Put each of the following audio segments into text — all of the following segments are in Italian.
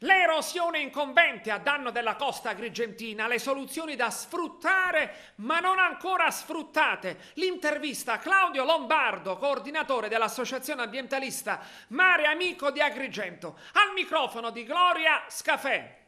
L'erosione incombente a danno della costa agrigentina, le soluzioni da sfruttare ma non ancora sfruttate. L'intervista Claudio Lombardo, coordinatore dell'associazione ambientalista Mare Amico di Agrigento, al microfono di Gloria Scafè.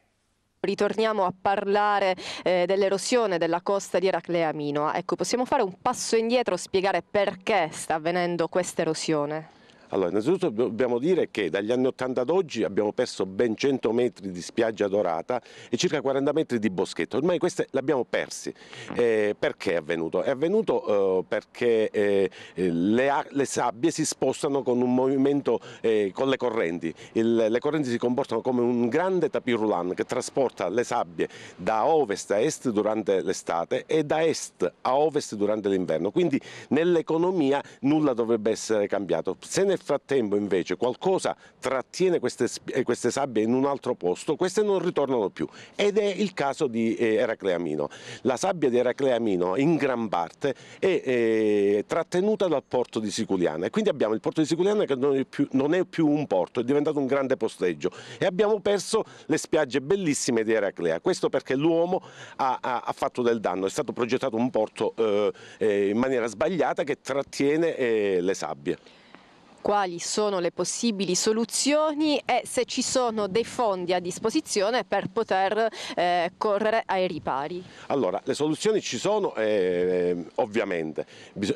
Ritorniamo a parlare eh, dell'erosione della costa di Eraclea Minoa. Ecco, possiamo fare un passo indietro e spiegare perché sta avvenendo questa erosione? Allora, innanzitutto dobbiamo dire che dagli anni 80 ad oggi abbiamo perso ben 100 metri di spiaggia dorata e circa 40 metri di boschetto, ormai queste le abbiamo persi. Eh, perché è avvenuto? È avvenuto eh, perché eh, eh le, le, sabbie si spostano con un movimento eh, con le correnti, Il, le correnti si comportano come un grande tapirulan che trasporta le sabbie da ovest a est durante l'estate e da est a ovest durante l'inverno, quindi nell'economia nulla dovrebbe essere cambiato. Se ne nel frattempo invece qualcosa trattiene queste, eh, queste sabbie in un altro posto, queste non ritornano più ed è il caso di eh, Eracleamino. La sabbia di Eracleamino in gran parte è, è eh, trattenuta dal porto di Siculiana e quindi abbiamo il porto di Siculiana che non è, più, non è più un porto, è diventato un grande posteggio e abbiamo perso le spiagge bellissime di Eraclea, questo perché l'uomo ha, ha, ha, fatto del danno, è stato progettato un porto eh, in maniera sbagliata che trattiene eh, le sabbie quali sono le possibili soluzioni e se ci sono dei fondi a disposizione per poter eh, correre ai ripari. Allora, le soluzioni ci sono eh, eh ovviamente,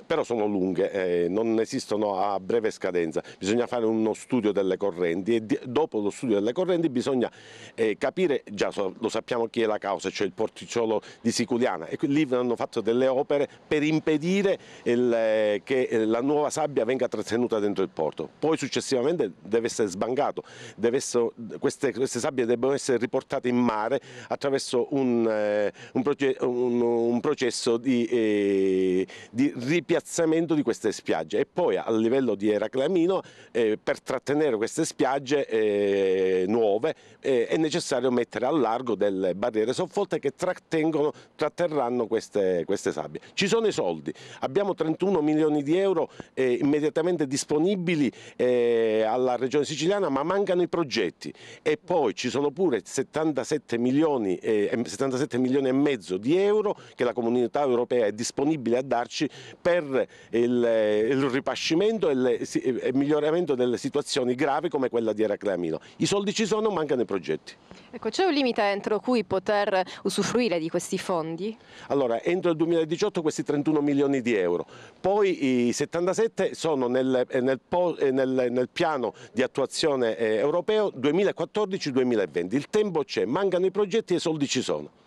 però sono lunghe, eh, non esistono a breve scadenza, bisogna fare uno studio delle correnti e dopo lo studio delle correnti bisogna eh, capire, già so, lo sappiamo chi è la causa, cioè il porticciolo di Siculiana e lì hanno fatto delle opere per impedire il, eh, che la nuova sabbia venga trattenuta dentro il porto, Poi successivamente deve essere sbangato, deve essere, queste, queste, sabbie devono essere riportate in mare attraverso un, eh, un, proce un, un processo di, eh, di, ripiazzamento di queste spiagge e poi a livello di Eraclamino eh, per trattenere queste spiagge eh, nuove eh, è necessario mettere a largo delle barriere soffolte che tratterranno queste, queste sabbie. Ci sono i soldi, abbiamo 31 milioni di euro eh, immediatamente disponibili disponibili eh, alla regione siciliana ma mancano i progetti e poi ci sono pure 77 milioni, eh, 77 milioni e mezzo di euro che la comunità europea è disponibile a darci per il, eh, il ripascimento e le, il miglioramento delle situazioni gravi come quella di Eracleamino. I soldi ci sono, mancano i progetti. Ecco, c'è un limite entro cui poter usufruire di questi fondi? Allora, entro il 2018 questi 31 milioni di euro, poi i 77 sono nel, eh, nel eh, nel, nel piano di attuazione eh, europeo 2014-2020. Il tempo c'è, mancano i progetti e i soldi ci sono.